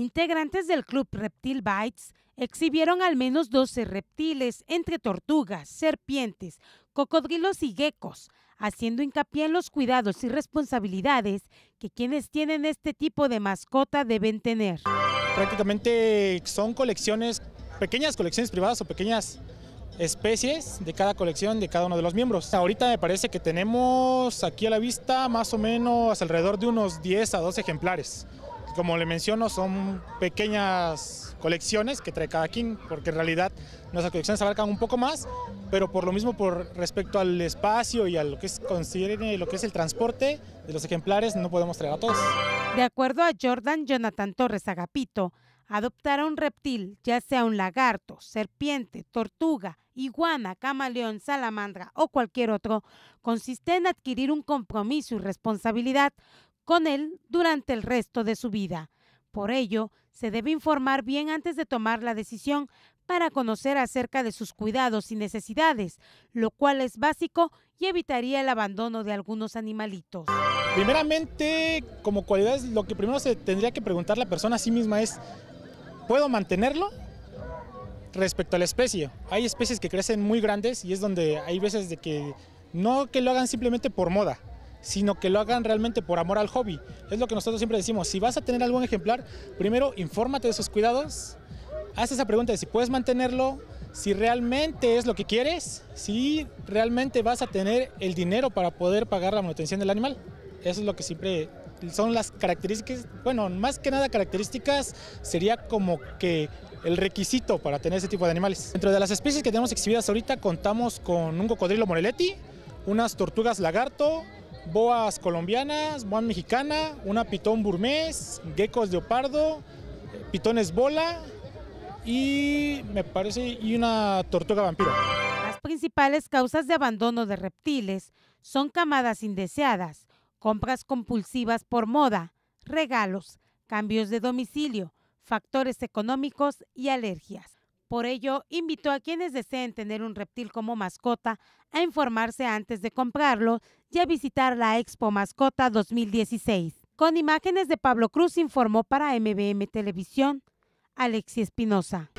Integrantes del club Reptil Bites exhibieron al menos 12 reptiles, entre tortugas, serpientes, cocodrilos y geckos, haciendo hincapié en los cuidados y responsabilidades que quienes tienen este tipo de mascota deben tener. Prácticamente son colecciones, pequeñas colecciones privadas o pequeñas especies de cada colección de cada uno de los miembros. Ahorita me parece que tenemos aquí a la vista más o menos alrededor de unos 10 a 12 ejemplares como le menciono, son pequeñas colecciones que trae cada quien, porque en realidad nuestras colecciones abarcan un poco más, pero por lo mismo, por respecto al espacio y a lo que es, lo que es el transporte de los ejemplares, no podemos traer a todos. De acuerdo a Jordan Jonathan Torres Agapito, adoptar a un reptil, ya sea un lagarto, serpiente, tortuga, iguana, camaleón, salamandra o cualquier otro, consiste en adquirir un compromiso y responsabilidad con él durante el resto de su vida. Por ello, se debe informar bien antes de tomar la decisión para conocer acerca de sus cuidados y necesidades, lo cual es básico y evitaría el abandono de algunos animalitos. Primeramente, como cualidades, lo que primero se tendría que preguntar la persona a sí misma es, ¿puedo mantenerlo? Respecto a la especie, hay especies que crecen muy grandes y es donde hay veces de que no que lo hagan simplemente por moda, sino que lo hagan realmente por amor al hobby. Es lo que nosotros siempre decimos, si vas a tener algún ejemplar, primero infórmate de sus cuidados, haz esa pregunta de si puedes mantenerlo, si realmente es lo que quieres, si realmente vas a tener el dinero para poder pagar la manutención del animal. Eso es lo que siempre son las características, bueno, más que nada características sería como que el requisito para tener ese tipo de animales. Dentro de las especies que tenemos exhibidas ahorita contamos con un cocodrilo moreleti... unas tortugas lagarto, boas colombianas, boa mexicana, una pitón burmés, geckos leopardo, pitones bola y me parece y una tortuga vampiro. Las principales causas de abandono de reptiles son camadas indeseadas, compras compulsivas por moda, regalos, cambios de domicilio, factores económicos y alergias. Por ello, invitó a quienes deseen tener un reptil como mascota a informarse antes de comprarlo y a visitar la Expo Mascota 2016. Con imágenes de Pablo Cruz informó para MBM Televisión, Alexi Espinosa.